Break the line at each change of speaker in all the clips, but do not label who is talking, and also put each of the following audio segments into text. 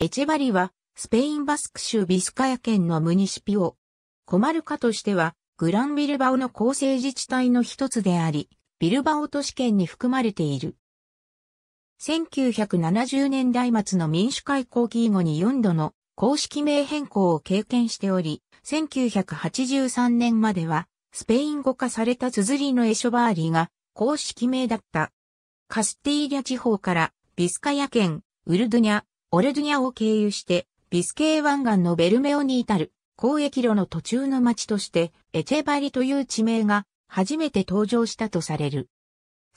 エチェバリは、スペインバスク州ビスカヤ県のムニシピオ。コマルカとしては、グランビルバオの構成自治体の一つであり、ビルバオ都市圏に含まれている。1970年代末の民主化移期後に4度の公式名変更を経験しており、1983年までは、スペイン語化された綴りのエショバーリが公式名だった。カスティーリャ地方からビスカヤ県、ウルドニャ、オレドゥニャを経由して、ビスケー湾岸のベルメオに至る交易路の途中の町として、エチェバリという地名が初めて登場したとされる。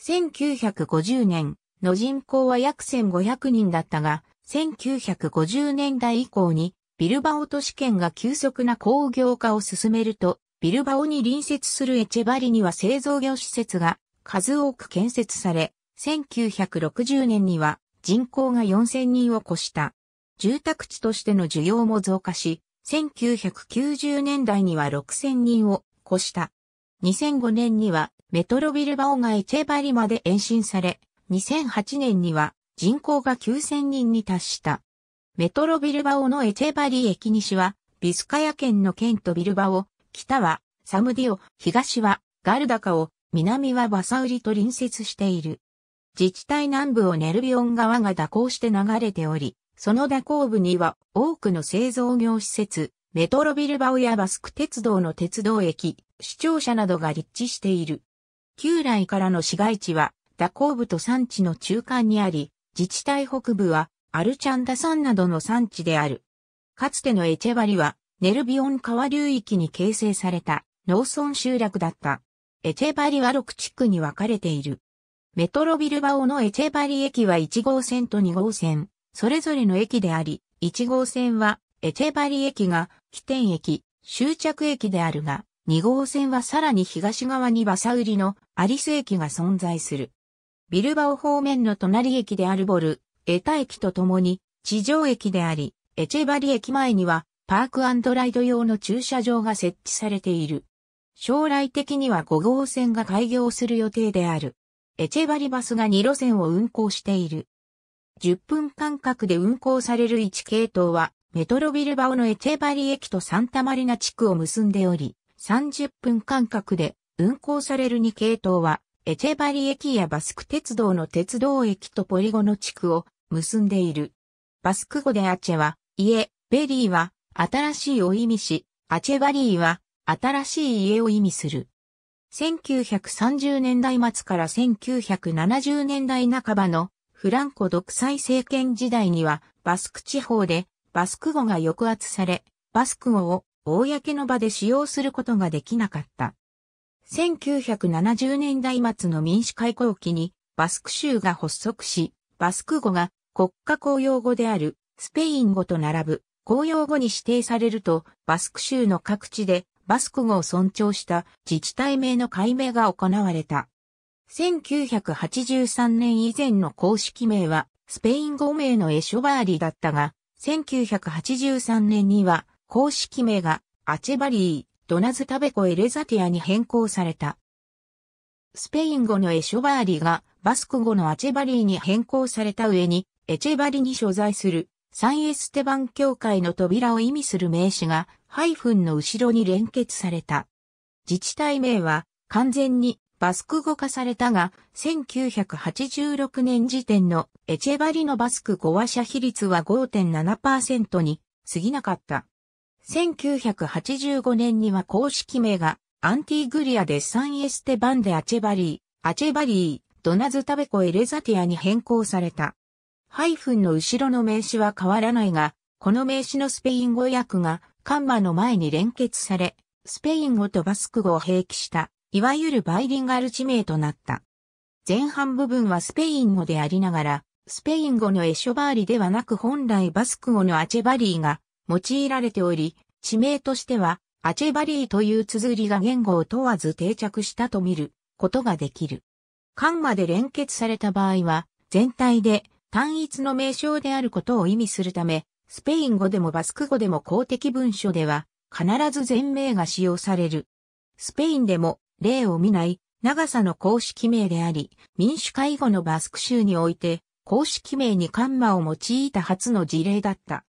1950年の人口は約1500人だったが、1950年代以降にビルバオ都市圏が急速な工業化を進めると、ビルバオに隣接するエチェバリには製造業施設が数多く建設され、1960年には人口が4000人を越した。住宅地としての需要も増加し、1990年代には6000人を越した。2005年にはメトロビルバオガエチェバリまで延伸され、2008年には人口が9000人に達した。メトロビルバオのエチェバリ駅西は、ビスカヤ県の県とビルバオ、北はサムディオ、東はガルダカオ、南はバサウリと隣接している。自治体南部をネルビオン川が蛇行して流れており、その蛇行部には多くの製造業施設、メトロビルバオやバスク鉄道の鉄道駅、市庁舎などが立地している。旧来からの市街地は蛇行部と山地の中間にあり、自治体北部はアルチャンダ山などの山地である。かつてのエチェバリは、ネルビオン川流域に形成された農村集落だった。エチェバリは6地区に分かれている。メトロビルバオのエチェバリ駅は1号線と2号線、それぞれの駅であり、1号線はエチェバリ駅が起点駅、終着駅であるが、2号線はさらに東側にバサウリのアリス駅が存在する。ビルバオ方面の隣駅であるボル、エタ駅とともに地上駅であり、エチェバリ駅前にはパークライド用の駐車場が設置されている。将来的には5号線が開業する予定である。エチェバリバスが2路線を運行している。10分間隔で運行される1系統は、メトロビルバオのエチェバリ駅とサンタマリナ地区を結んでおり、30分間隔で運行される2系統は、エチェバリ駅やバスク鉄道の鉄道駅とポリゴの地区を結んでいる。バスク語でアチェは、家、ベリーは、新しいを意味し、アチェバリーは、新しい家を意味する。1930年代末から1970年代半ばのフランコ独裁政権時代にはバスク地方でバスク語が抑圧され、バスク語を公の場で使用することができなかった。1970年代末の民主開口期にバスク州が発足し、バスク語が国家公用語であるスペイン語と並ぶ公用語に指定されるとバスク州の各地でバスク語を尊重した自治体名の改名が行われた。1983年以前の公式名は、スペイン語名のエショバーリだったが、1983年には、公式名が、アチェバリー、ドナズタベコエレザティアに変更された。スペイン語のエショバーリが、バスク語のアチェバリーに変更された上に、エチェバリに所在する、サンエステバン教会の扉を意味する名詞がハイフンの後ろに連結された。自治体名は完全にバスク語化されたが、1986年時点のエチェバリのバスク語話者比率は5.7%に過ぎなかった。1985年には公式名がアンティグリアでサンエステバンデアチェバリー、アチェバリー、ドナズタベコエレザティアに変更された。ハイフンの後ろの名詞は変わらないが、この名詞のスペイン語訳がカンマの前に連結され、スペイン語とバスク語を併記した、いわゆるバイリンガル地名となった。前半部分はスペイン語でありながら、スペイン語のエショバーリではなく本来バスク語のアチェバリーが用いられており、地名としては、アチェバリーという綴りが言語を問わず定着したと見ることができる。カンマで連結された場合は、全体で単一の名称であることを意味するため、スペイン語でもバスク語でも公的文書では、必ず全名が使用される。スペインでも、例を見ない、長さの公式名であり、民主会後のバスク州において、公式名にカンマを用いた初の事例だった。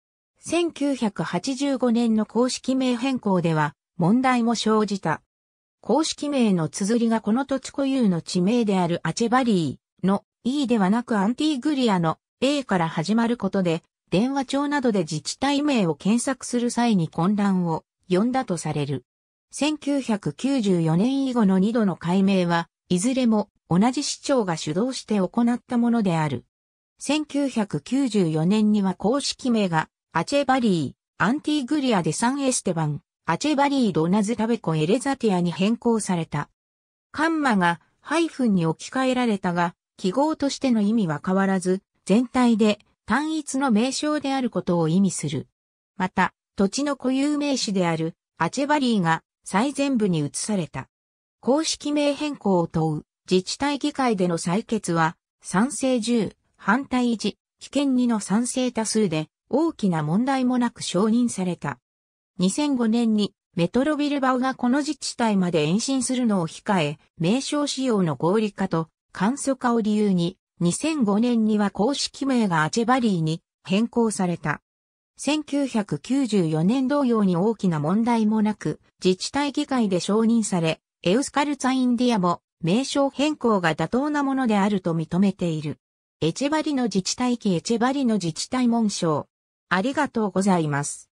1985年の公式名変更では、問題も生じた。公式名の綴りがこの土地固有の地名であるアチェバリーの E ではなくアンティーグリアの A から始まることで、電話帳などで自治体名を検索する際に混乱を呼んだとされる。1994年以後の2度の解明は、いずれも同じ市長が主導して行ったものである。1994年には公式名が、アチェバリー、アンティグリアデサンエステバン、アチェバリードナズタベコエレザティアに変更された。カンマがハイフンに置き換えられたが、記号としての意味は変わらず、全体で単一の名称であることを意味する。また、土地の固有名詞であるアチェバリーが最前部に移された。公式名変更を問う自治体議会での採決は賛成10、反対1、危険2の賛成多数で大きな問題もなく承認された。2005年にメトロビルバオがこの自治体まで延伸するのを控え、名称使用の合理化と簡素化を理由に2005年には公式名がアチェバリーに変更された。1994年同様に大きな問題もなく、自治体議会で承認され、エウスカルツァインディアも名称変更が妥当なものであると認めている。エチェバリの自治体系エチェバリの自治体紋章。ありがとうございます。